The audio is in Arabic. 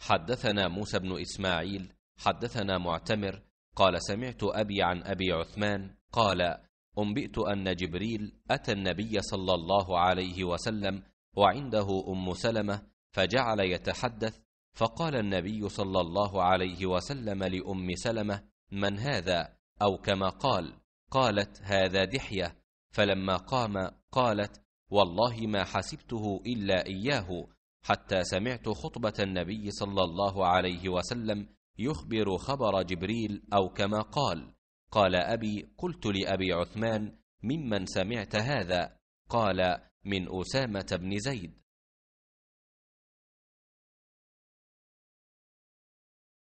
حدثنا موسى بن إسماعيل حدثنا معتمر قال سمعت أبي عن أبي عثمان قال أنبئت أن جبريل أتى النبي صلى الله عليه وسلم وعنده أم سلمة فجعل يتحدث فقال النبي صلى الله عليه وسلم لأم سلمة من هذا أو كما قال قالت هذا دحية فلما قام قالت والله ما حسبته إلا إياه حتى سمعت خطبة النبي صلى الله عليه وسلم يخبر خبر جبريل أو كما قال قال أبي قلت لأبي عثمان ممن سمعت هذا قال من أسامة بن زيد